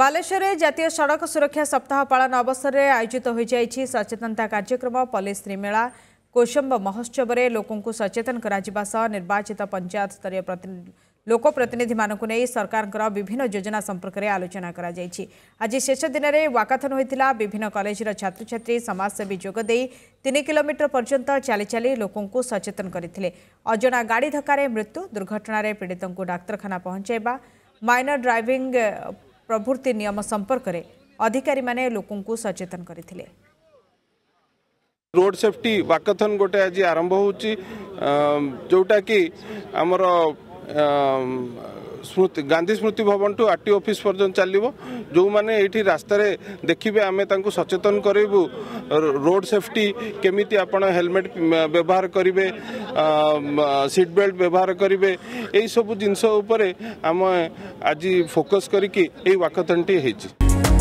ବାଲେଶ୍ୱରରେ ଜାତୀୟ ସଡ଼କ ସୁରକ୍ଷା ସପ୍ତାହ ପାଳନ ଅବସରରେ ଆୟୋଜିତ ହୋଇଯାଇଛି ସଚେତନତା କାର୍ଯ୍ୟକ୍ରମ ପଲ୍ଲୀଶ୍ରୀ ମେଳା କୋଶମ୍ବ ମହୋତ୍ସବରେ ଲୋକଙ୍କୁ ସଚେତନ କରାଯିବା ସହ ନିର୍ବାଚିତ ପଞ୍ଚାୟତ ସ୍ତରୀୟ ଲୋକପ୍ରତିନିଧିମାନଙ୍କୁ ନେଇ ସରକାରଙ୍କର ବିଭିନ୍ନ ଯୋଜନା ସମ୍ପର୍କରେ ଆଲୋଚନା କରାଯାଇଛି ଆଜି ଶେଷ ଦିନରେ ୱାକାଥନ୍ ହୋଇଥିଲା ବିଭିନ୍ନ କଲେଜର ଛାତ୍ରଛାତ୍ରୀ ସମାଜସେବୀ ଯୋଗଦେଇ ତିନି କିଲୋମିଟର ପର୍ଯ୍ୟନ୍ତ ଚାଲି ଚାଲି ଲୋକଙ୍କୁ ସଚେତନ କରିଥିଲେ ଅଜଣା ଗାଡ଼ି ଧକ୍କାରେ ମୃତ୍ୟୁ ଦୁର୍ଘଟଣାରେ ପୀଡ଼ିତଙ୍କୁ ଡାକ୍ତରଖାନା ପହଞ୍ଚାଇବା ମାଇନର ଡ୍ରାଇଭିଂ ପ୍ରଭୃତି ନିୟମ ସମ୍ପର୍କରେ ଅଧିକାରୀମାନେ ଲୋକଙ୍କୁ ସଚେତନ କରିଥିଲେ ରୋଡ୍ ସେଫ୍ଟି ୱାକାଥନ୍ ଗୋଟେ ଆଜି ଆରମ୍ଭ ହେଉଛି ଯେଉଁଟାକି ଆମର ସ୍ମୃତି ଗାନ୍ଧୀ ସ୍ମୃତି ଭବନଠୁ ଆର୍ ଟି ଅଫିସ୍ ପର୍ଯ୍ୟନ୍ତ ଚାଲିବ ଯେଉଁମାନେ ଏଇଠି ରାସ୍ତାରେ ଦେଖିବେ ଆମେ ତାଙ୍କୁ ସଚେତନ କରାଇବୁ ରୋଡ଼ ସେଫ୍ଟି କେମିତି ଆପଣ ହେଲମେଟ୍ ବ୍ୟବହାର କରିବେ ସିଟ୍ ବେଲ୍ଟ ବ୍ୟବହାର କରିବେ ଏହିସବୁ ଜିନିଷ ଉପରେ ଆମେ ଆଜି ଫୋକସ୍ କରିକି ଏଇ ୱାକଥନ୍ଟି ହେଇଛି